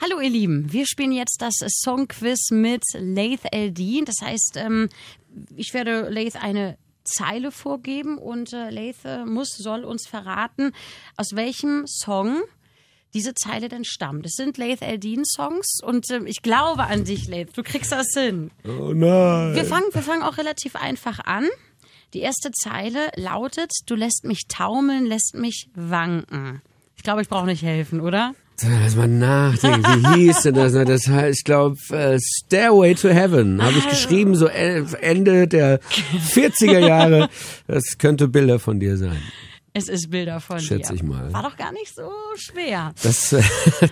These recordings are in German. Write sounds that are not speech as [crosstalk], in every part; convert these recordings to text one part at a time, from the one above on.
Hallo ihr Lieben, wir spielen jetzt das Songquiz mit Laith LD. Das heißt, ähm, ich werde Laith eine Zeile vorgeben und äh, Laith äh, muss, soll uns verraten, aus welchem Song diese Zeile denn stammt. Das sind Laith Eldin Songs und äh, ich glaube an dich, Laith. Du kriegst das hin. Oh nein. Wir fangen, wir fangen auch relativ einfach an. Die erste Zeile lautet: Du lässt mich taumeln, lässt mich wanken. Ich glaube, ich brauche nicht helfen, oder? Lass mal nachdenken, wie hieß denn das? Das heißt, ich glaube, äh, Stairway to Heaven habe ich ah. geschrieben, so Ende der 40er Jahre. Das könnte Bilder von dir sein. Es ist Bilder von Schätze dir. ich mal. War doch gar nicht so schwer. Das, äh,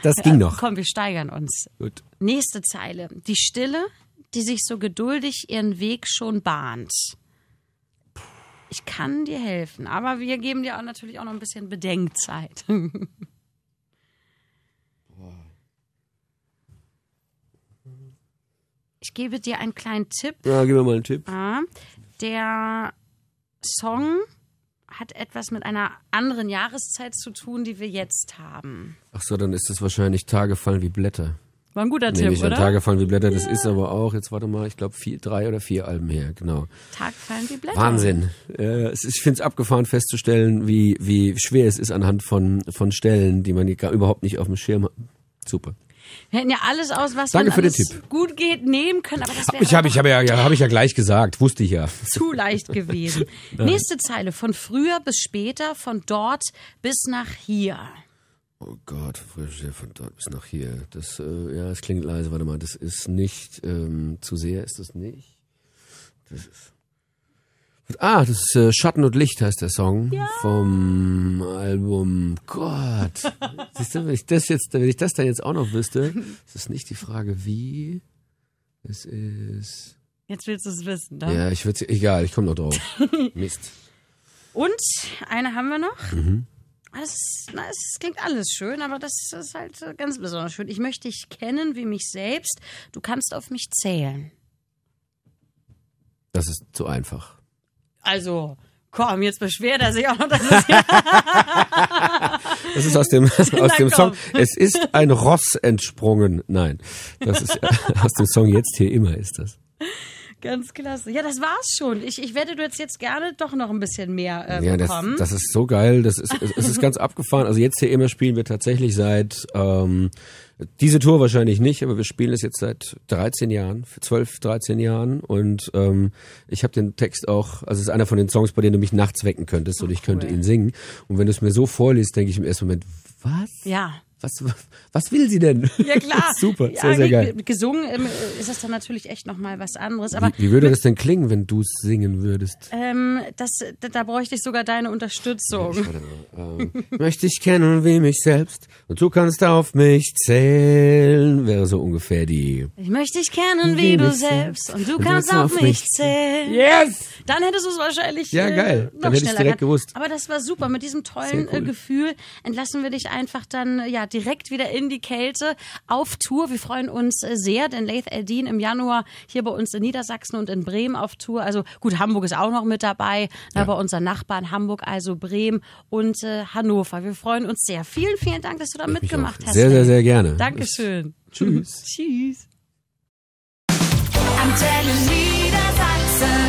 das ging äh, noch. Komm, wir steigern uns. Gut. Nächste Zeile. Die Stille, die sich so geduldig ihren Weg schon bahnt. Ich kann dir helfen, aber wir geben dir auch natürlich auch noch ein bisschen Bedenkzeit. [laughs] gebe dir einen kleinen Tipp. Ja, gib mir mal einen Tipp. Der Song hat etwas mit einer anderen Jahreszeit zu tun, die wir jetzt haben. Ach so, dann ist es wahrscheinlich Tage fallen wie Blätter. War ein guter nee, Tipp, nicht oder? Tage fallen wie Blätter, das ist aber auch, jetzt warte mal, ich glaube drei oder vier Alben her, genau. Tag fallen wie Blätter. Wahnsinn. Äh, ich finde es abgefahren festzustellen, wie, wie schwer es ist anhand von, von Stellen, die man überhaupt nicht auf dem Schirm hat. Super. Wir hätten ja alles aus, was Danke uns gut geht, nehmen können. Aber das ich habe ich hab ja, ja, hab ich ja gleich gesagt, wusste ich ja. [laughs] Zu leicht gewesen. [laughs] Nächste Zeile, von früher bis später, von dort bis nach hier. Oh Gott, von dort bis nach hier. Das, äh, ja, es klingt leise, warte mal. Das ist nicht ähm, zu sehr, ist das nicht? Das ist. Ah, das ist äh, Schatten und Licht heißt der Song ja. vom Album. Gott. [laughs] Siehst du, wenn ich das jetzt, wenn ich das dann jetzt auch noch wüsste, ist es nicht die Frage, wie es ist. Jetzt willst du es wissen, ne? Ja, ich würde egal, ich komme noch drauf. [laughs] Mist. Und eine haben wir noch. Mhm. Ah, das, na, es klingt alles schön, aber das ist halt äh, ganz besonders schön. Ich möchte dich kennen wie mich selbst. Du kannst auf mich zählen. Das ist zu einfach. Also, komm, jetzt beschwert er sich auch noch, dass es [laughs] Das ist aus dem, [laughs] aus dem Song. Es ist ein Ross entsprungen. Nein, das ist [laughs] aus dem Song jetzt hier immer ist das. Ganz klasse. Ja, das war's schon. Ich, ich werde du jetzt, jetzt gerne doch noch ein bisschen mehr äh, ja, Das, das ist so geil. Das ist, es, es ist ganz [laughs] abgefahren. Also jetzt hier immer spielen wir tatsächlich seit ähm, diese Tour wahrscheinlich nicht, aber wir spielen es jetzt seit 13 Jahren, 12, 13 Jahren und ähm, ich habe den Text auch, also es ist einer von den Songs, bei denen du mich nachts wecken könntest und Ach, ich könnte cool. ihn singen. Und wenn du es mir so vorliest, denke ich im ersten Moment, was? Ja was, was will sie denn? Ja klar. [laughs] Super, ja, sehr, sehr geil. Gesungen ähm, ist das dann natürlich echt nochmal was anderes. Aber wie, wie würde das denn klingen, wenn du es singen würdest? Ähm, das, da, bräuchte ich sogar deine Unterstützung. Ähm, möchte ich kennen wie mich selbst und du kannst auf mich zählen, wäre so ungefähr die... Ich möchte dich kennen wie, wie du selbst und du kannst auf mich, zählen. Yes! Dann hättest du es wahrscheinlich Ja, äh, geil. Äh, dann hätte ich gewusst. Aber das war super. Mit diesem tollen äh, cool. äh, Gefühl entlassen wir dich einfach dann, ja, direkt wieder in die Kälte auf Tour. Wir freuen uns äh, sehr, denn Laith Eldin im Januar hier bei uns in Niedersachsen und in Bremen auf Tour. Also gut, Hamburg ist auch noch mit dabei, ne, ja. aber unser Nachbarn Hamburg, also Bremen und äh, Hannover. Wir freuen uns sehr. Vielen, vielen Dank, dass du da mitgemacht hast. Sehr, sehr, sehr gerne. Dankeschön. Ich, [laughs] tschüss. [laughs] tschüss. I'm telling Niedersachsen.